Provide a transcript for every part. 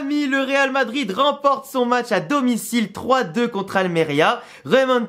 le Real Madrid remporte son match à domicile 3-2 contre Almeria.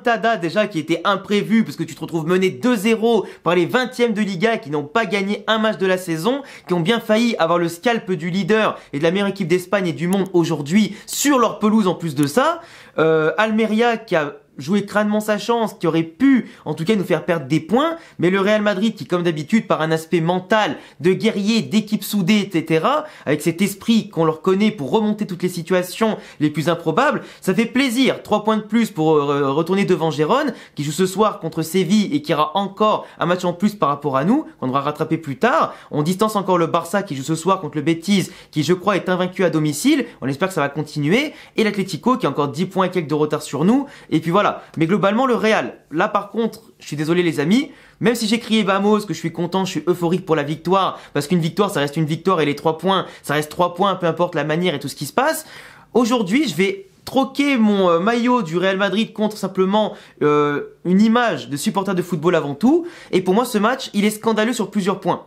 tada, déjà qui était imprévu parce que tu te retrouves mené 2-0 par les 20e de Liga qui n'ont pas gagné un match de la saison, qui ont bien failli avoir le scalp du leader et de la meilleure équipe d'Espagne et du monde aujourd'hui sur leur pelouse en plus de ça. Euh, Almeria qui a jouer crânement sa chance, qui aurait pu en tout cas nous faire perdre des points, mais le Real Madrid qui comme d'habitude par un aspect mental de guerrier, d'équipe soudée, etc., avec cet esprit qu'on leur connaît pour remonter toutes les situations les plus improbables, ça fait plaisir. Trois points de plus pour euh, retourner devant Gérone, qui joue ce soir contre Séville et qui aura encore un match en plus par rapport à nous, qu'on devra rattraper plus tard. On distance encore le Barça qui joue ce soir contre le Betis, qui je crois est invaincu à domicile. On espère que ça va continuer. Et l'Atletico qui a encore 10 points et quelques de retard sur nous. Et puis voilà, voilà. Mais globalement, le Real. Là, par contre, je suis désolé, les amis. Même si j'ai crié Vamos, que je suis content, je suis euphorique pour la victoire, parce qu'une victoire, ça reste une victoire et les trois points, ça reste trois points, peu importe la manière et tout ce qui se passe. Aujourd'hui, je vais troquer mon euh, maillot du Real Madrid contre simplement euh, une image de supporter de football avant tout. Et pour moi, ce match, il est scandaleux sur plusieurs points.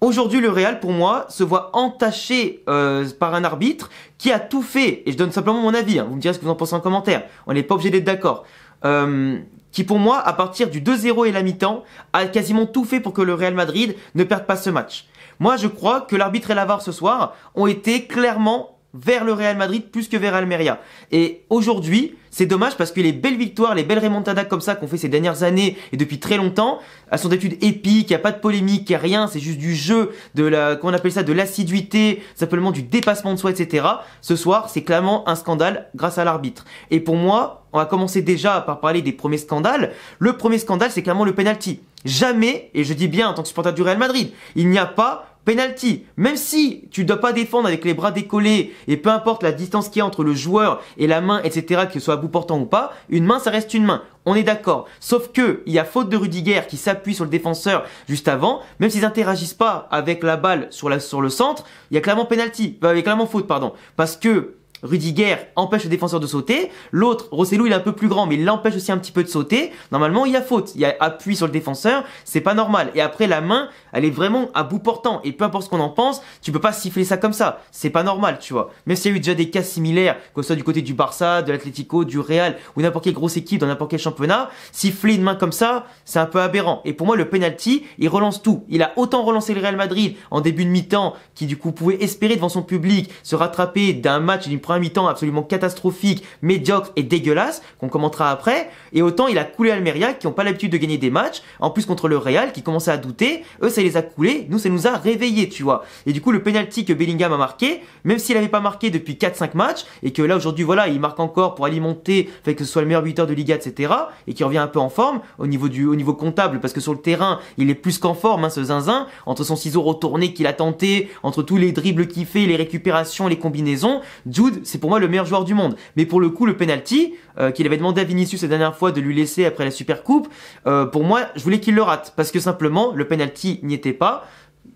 Aujourd'hui, le Real, pour moi, se voit entaché euh, par un arbitre qui a tout fait, et je donne simplement mon avis, hein, vous me direz ce que vous en pensez en commentaire, on n'est pas obligé d'être d'accord, euh, qui pour moi, à partir du 2-0 et la mi-temps, a quasiment tout fait pour que le Real Madrid ne perde pas ce match. Moi, je crois que l'arbitre et l'avare ce soir ont été clairement vers le Real Madrid plus que vers Almeria. Et aujourd'hui, c'est dommage parce que les belles victoires, les belles remontadas comme ça qu'on fait ces dernières années et depuis très longtemps, À son étude épique, il n'y a pas de polémique, il a rien, c'est juste du jeu, de la, qu'on appelle ça, de l'assiduité, simplement du dépassement de soi, etc. Ce soir, c'est clairement un scandale grâce à l'arbitre. Et pour moi, on va commencer déjà par parler des premiers scandales. Le premier scandale, c'est clairement le penalty. Jamais, et je dis bien en tant que supporter du Real Madrid, il n'y a pas penalty. Même si tu ne dois pas défendre avec les bras décollés et peu importe la distance qu'il y a entre le joueur et la main, etc., que ce soit à bout portant ou pas, une main, ça reste une main. On est d'accord. Sauf que il y a faute de Rudiger qui s'appuie sur le défenseur juste avant. Même s'ils interagissent pas avec la balle sur, le centre, il y a clairement penalty. Euh, il y a clairement faute, pardon. Parce que Rudiger empêche le défenseur de sauter. L'autre, Rossellou, il est un peu plus grand, mais il l'empêche aussi un petit peu de sauter. Normalement, il y a faute. Il y a appui sur le défenseur. C'est pas normal. Et après, la main, elle est vraiment à bout portant. Et peu importe ce qu'on en pense, tu peux pas siffler ça comme ça. C'est pas normal, tu vois. Même s'il y a eu déjà des cas similaires, que ce soit du côté du Barça, de l'Atlético, du Real, ou n'importe quelle grosse équipe dans n'importe quel championnat, siffler une main comme ça, c'est un peu aberrant. Et pour moi, le penalty, il relance tout. Il a autant relancé le Real Madrid en début de mi-temps, qui du coup pouvait espérer devant son public se rattraper d'un match d'une un mi-temps absolument catastrophique, médiocre et dégueulasse, qu'on commentera après, et autant il a coulé Almeria qui n'ont pas l'habitude de gagner des matchs, en plus contre le Real qui commençait à douter, eux ça les a coulés, nous ça nous a réveillés, tu vois. Et du coup le penalty que Bellingham a marqué, même s'il n'avait pas marqué depuis 4-5 matchs, et que là aujourd'hui voilà, il marque encore pour alimenter, fait que ce soit le meilleur buteur de Liga, etc., et qui revient un peu en forme au niveau, du, au niveau comptable, parce que sur le terrain, il est plus qu'en forme, hein, ce zinzin, entre son ciseau retourné qu'il a tenté, entre tous les dribbles qu'il fait, les récupérations, les combinaisons, Jude c'est pour moi le meilleur joueur du monde. Mais pour le coup, le penalty euh, qu'il avait demandé à Vinicius la dernière fois de lui laisser après la Super Coupe, euh, pour moi, je voulais qu'il le rate parce que simplement le penalty n'y était pas.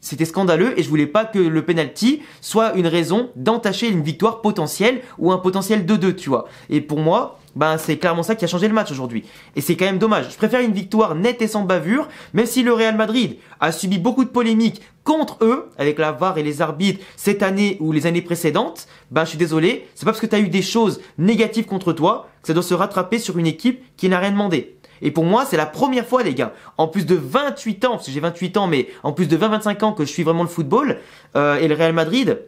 C'était scandaleux et je voulais pas que le penalty soit une raison d'entacher une victoire potentielle ou un potentiel 2-2, tu vois. Et pour moi, ben c'est clairement ça qui a changé le match aujourd'hui. Et c'est quand même dommage. Je préfère une victoire nette et sans bavure, même si le Real Madrid a subi beaucoup de polémiques contre eux, avec la VAR et les arbitres cette année ou les années précédentes, ben je suis désolé, c'est pas parce que tu as eu des choses négatives contre toi que ça doit se rattraper sur une équipe qui n'a rien demandé. Et pour moi, c'est la première fois, les gars, en plus de 28 ans, parce que j'ai 28 ans, mais en plus de 20-25 ans que je suis vraiment le football euh, et le Real Madrid,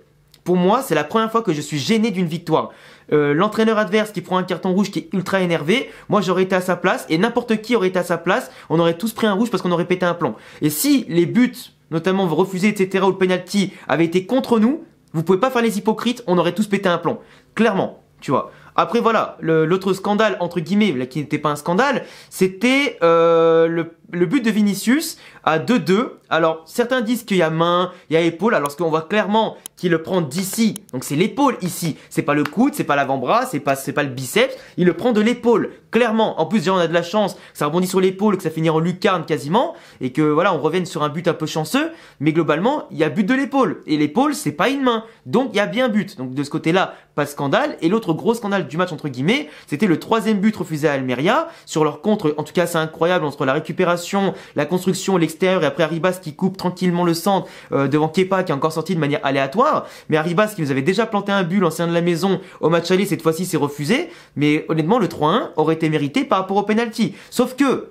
pour moi, c'est la première fois que je suis gêné d'une victoire. Euh, l'entraîneur adverse qui prend un carton rouge qui est ultra énervé, moi j'aurais été à sa place et n'importe qui aurait été à sa place, on aurait tous pris un rouge parce qu'on aurait pété un plomb. Et si les buts, notamment refusés, etc., ou le penalty avaient été contre nous, vous pouvez pas faire les hypocrites, on aurait tous pété un plomb. Clairement, tu vois. Après voilà, l'autre scandale entre guillemets, là, qui n'était pas un scandale, c'était euh, le, but de Vinicius à 2-2. Alors certains disent qu'il y a main, il y a épaule, alors qu'on voit clairement qu'il le prend d'ici. Donc c'est l'épaule ici, c'est pas le coude, c'est pas l'avant-bras, c'est pas c'est pas le biceps, il le prend de l'épaule. Clairement, en plus on a de la chance, ça rebondit sur l'épaule, que ça finit en lucarne quasiment et que voilà, on revienne sur un but un peu chanceux, mais globalement, il y a but de l'épaule et l'épaule c'est pas une main. Donc il y a bien but. Donc de ce côté-là, pas de scandale et l'autre gros scandale du match entre guillemets. C'était le troisième but refusé à Almeria sur leur contre. En tout cas, c'est incroyable entre la récupération, la construction, l'extérieur et après Arribas qui coupe tranquillement le centre euh, devant Kepa qui est encore sorti de manière aléatoire. Mais Arribas qui nous avait déjà planté un but, l'ancien de la maison au match aller, cette fois-ci c'est refusé. Mais honnêtement, le 3-1 aurait été mérité par rapport au penalty. Sauf que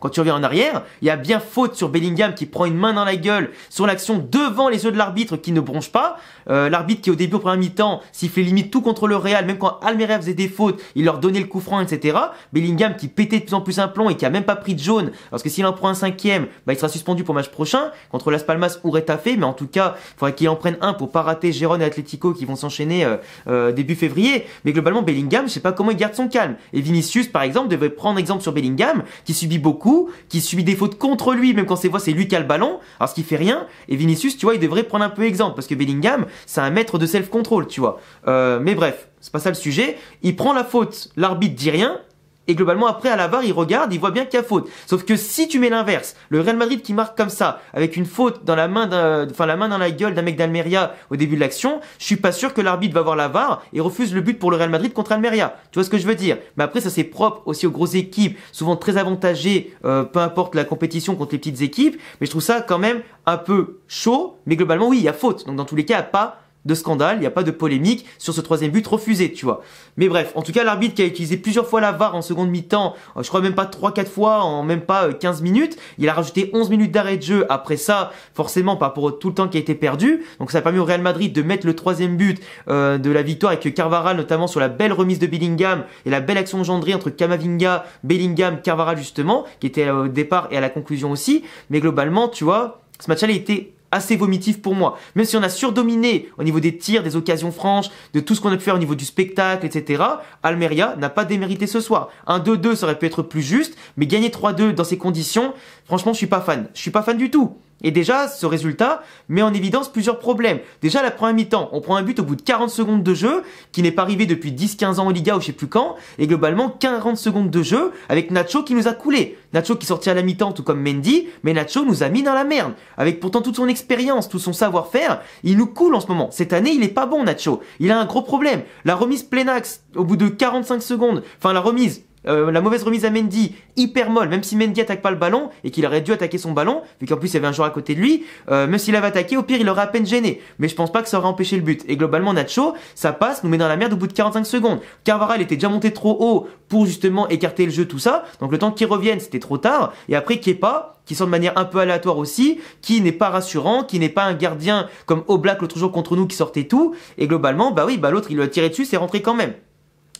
quand tu reviens en arrière, il y a bien faute sur Bellingham qui prend une main dans la gueule sur l'action devant les yeux de l'arbitre qui ne bronche pas. Euh, l'arbitre qui au début au premier mi-temps sifflait limite tout contre le Real, même quand Almeria faisait des fautes, il leur donnait le coup franc, etc. Bellingham qui pétait de plus en plus un plomb et qui a même pas pris de jaune, parce que s'il en prend un cinquième, bah, il sera suspendu pour match prochain contre Las Palmas ou Retafe, mais en tout cas, il faudrait qu'il en prenne un pour pas rater Gérone et Atletico qui vont s'enchaîner euh, euh, début février. Mais globalement, Bellingham, je sais pas comment il garde son calme. Et Vinicius, par exemple, devrait prendre exemple sur Bellingham qui subit beaucoup qui subit des fautes contre lui, même quand ses voit c'est lui qui a le ballon, alors ce qui fait rien. Et Vinicius, tu vois, il devrait prendre un peu exemple, parce que Bellingham, c'est un maître de self-control, tu vois. Euh, mais bref, c'est pas ça le sujet. Il prend la faute, l'arbitre dit rien, et globalement, après, à la VAR, il regarde, il voit bien qu'il y a faute. Sauf que si tu mets l'inverse, le Real Madrid qui marque comme ça, avec une faute dans la main, enfin la main dans la gueule d'un mec d'Almeria au début de l'action, je suis pas sûr que l'arbitre va voir la VAR et refuse le but pour le Real Madrid contre Almeria. Tu vois ce que je veux dire Mais après, ça c'est propre aussi aux grosses équipes, souvent très avantagées, euh, peu importe la compétition contre les petites équipes. Mais je trouve ça quand même un peu chaud. Mais globalement, oui, il y a faute. Donc dans tous les cas, pas de scandale, il n'y a pas de polémique sur ce troisième but refusé, tu vois. Mais bref, en tout cas, l'arbitre qui a utilisé plusieurs fois la VAR en seconde mi-temps, euh, je crois même pas 3-4 fois, en même pas 15 euh, minutes, il a rajouté 11 minutes d'arrêt de jeu après ça, forcément pas pour tout le temps qui a été perdu. Donc ça a permis au Real Madrid de mettre le troisième but euh, de la victoire avec Carvara, notamment sur la belle remise de Bellingham et la belle action engendrée entre Camavinga, Bellingham, Carvara justement, qui était au départ et à la conclusion aussi. Mais globalement, tu vois, ce match-là, était assez vomitif pour moi. Même si on a surdominé au niveau des tirs, des occasions franches, de tout ce qu'on a pu faire au niveau du spectacle, etc., Almeria n'a pas démérité ce soir. Un 2-2, serait aurait pu être plus juste, mais gagner 3-2 dans ces conditions, franchement, je suis pas fan. Je suis pas fan du tout. Et déjà, ce résultat met en évidence plusieurs problèmes. Déjà, la première mi-temps, on prend un but au bout de 40 secondes de jeu, qui n'est pas arrivé depuis 10-15 ans en Liga ou je sais plus quand, et globalement 40 secondes de jeu avec Nacho qui nous a coulé. Nacho qui sortit à la mi-temps tout comme Mendy, mais Nacho nous a mis dans la merde. Avec pourtant toute son expérience, tout son savoir-faire, il nous coule en ce moment. Cette année, il est pas bon Nacho. Il a un gros problème. La remise axe au bout de 45 secondes, enfin la remise euh, la mauvaise remise à Mendy, hyper molle, même si Mendy attaque pas le ballon et qu'il aurait dû attaquer son ballon, vu qu'en plus il y avait un joueur à côté de lui, euh, même s'il avait attaqué, au pire il aurait à peine gêné. Mais je pense pas que ça aurait empêché le but. Et globalement, Nacho, ça passe, nous met dans la merde au bout de 45 secondes. Carvara, il était déjà monté trop haut pour justement écarter le jeu, tout ça. Donc le temps qu'il revienne, c'était trop tard. Et après, Kepa, qui sort de manière un peu aléatoire aussi, qui n'est pas rassurant, qui n'est pas un gardien comme Oblak l'autre jour contre nous qui sortait tout, et globalement, bah oui, bah l'autre il a tiré dessus, c'est rentré quand même.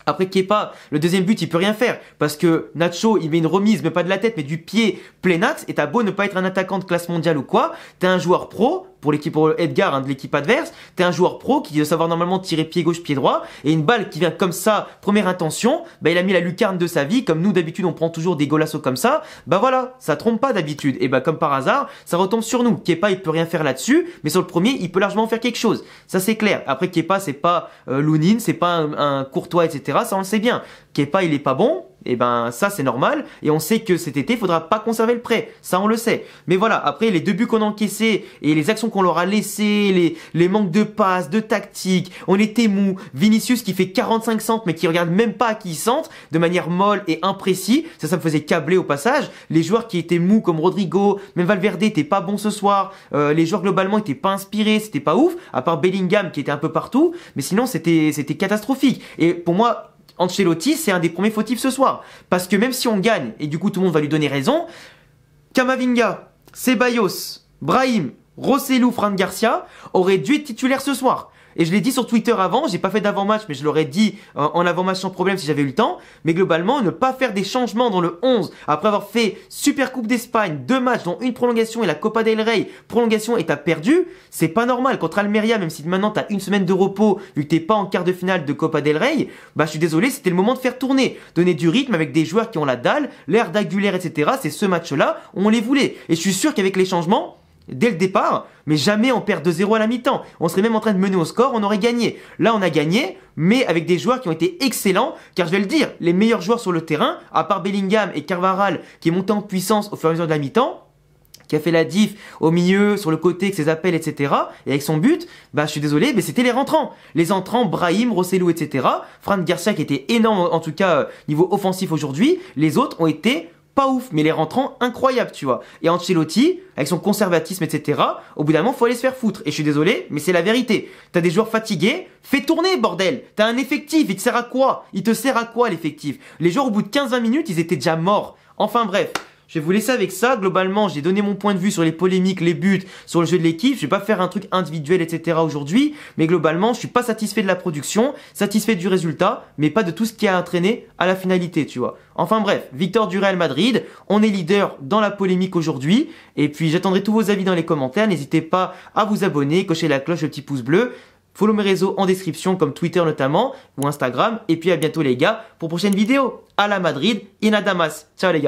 Après Kepa, le deuxième but, il peut rien faire parce que Nacho, il met une remise, mais pas de la tête, mais du pied plein axe. Et t'as beau ne pas être un attaquant de classe mondiale ou quoi, t'es un joueur pro, pour l'équipe pour Edgar hein, de l'équipe adverse, t'es un joueur pro qui doit savoir normalement tirer pied gauche, pied droit, et une balle qui vient comme ça, première intention, bah il a mis la lucarne de sa vie, comme nous d'habitude on prend toujours des golassos comme ça, bah voilà, ça trompe pas d'habitude, et bah comme par hasard, ça retombe sur nous. Kepa il peut rien faire là-dessus, mais sur le premier il peut largement faire quelque chose, ça c'est clair. Après Kepa c'est pas euh, Lounine, c'est pas un, un Courtois, etc. Ça on le sait bien. Kepa il est pas bon, et eh ben ça c'est normal. Et on sait que cet été, il faudra pas conserver le prêt. Ça on le sait. Mais voilà, après les deux buts qu'on a encaissés et les actions qu'on leur a laissées, les, les manques de passes, de tactique, on était mou. Vinicius qui fait 45 centres mais qui regarde même pas à qui il centre de manière molle et imprécis. Ça, ça me faisait câbler au passage. Les joueurs qui étaient mous comme Rodrigo, même Valverde était pas bon ce soir. Euh, les joueurs globalement étaient pas inspirés, c'était pas ouf. À part Bellingham qui était un peu partout, mais sinon c'était c'était catastrophique. Et pour moi, Ancelotti, c'est un des premiers fautifs ce soir. Parce que même si on gagne, et du coup tout le monde va lui donner raison, Kamavinga, Ceballos, Brahim, Rossellou, Franck Garcia auraient dû être titulaires ce soir. Et je l'ai dit sur Twitter avant, j'ai pas fait d'avant-match, mais je l'aurais dit euh, en avant-match sans problème si j'avais eu le temps. Mais globalement, ne pas faire des changements dans le 11 après avoir fait Super Coupe d'Espagne, deux matchs dont une prolongation et la Copa del Rey, prolongation et t'as perdu, c'est pas normal. Contre Almeria, même si maintenant t'as une semaine de repos, vu que t'es pas en quart de finale de Copa del Rey, bah je suis désolé, c'était le moment de faire tourner. Donner du rythme avec des joueurs qui ont la dalle, l'air d'Aguilera, etc. C'est ce match-là, on les voulait. Et je suis sûr qu'avec les changements, dès le départ, mais jamais on perd de 0 à la mi-temps. On serait même en train de mener au score, on aurait gagné. Là, on a gagné, mais avec des joueurs qui ont été excellents, car je vais le dire, les meilleurs joueurs sur le terrain, à part Bellingham et Carvaral, qui est monté en puissance au fur et à mesure de la mi-temps, qui a fait la diff au milieu, sur le côté, avec ses appels, etc. Et avec son but, bah je suis désolé, mais c'était les rentrants. Les entrants, Brahim, Rossellou, etc. Fran Garcia qui était énorme en tout cas euh, niveau offensif aujourd'hui. Les autres ont été pas ouf, mais les rentrants incroyables, tu vois. Et Ancelotti, avec son conservatisme, etc., au bout d'un moment, faut aller se faire foutre. Et je suis désolé, mais c'est la vérité. T'as des joueurs fatigués, fais tourner, bordel T'as un effectif, il te sert à quoi Il te sert à quoi l'effectif Les joueurs, au bout de 15-20 minutes, ils étaient déjà morts. Enfin bref, je vais vous laisser avec ça. Globalement, j'ai donné mon point de vue sur les polémiques, les buts, sur le jeu de l'équipe. Je vais pas faire un truc individuel, etc. aujourd'hui. Mais globalement, je suis pas satisfait de la production, satisfait du résultat, mais pas de tout ce qui a entraîné à la finalité, tu vois. Enfin bref, victoire du Real Madrid. On est leader dans la polémique aujourd'hui. Et puis, j'attendrai tous vos avis dans les commentaires. N'hésitez pas à vous abonner, cocher la cloche, le petit pouce bleu. Follow mes réseaux en description, comme Twitter notamment, ou Instagram. Et puis à bientôt les gars, pour prochaine vidéo. À la Madrid, Inadamas. Ciao les gars.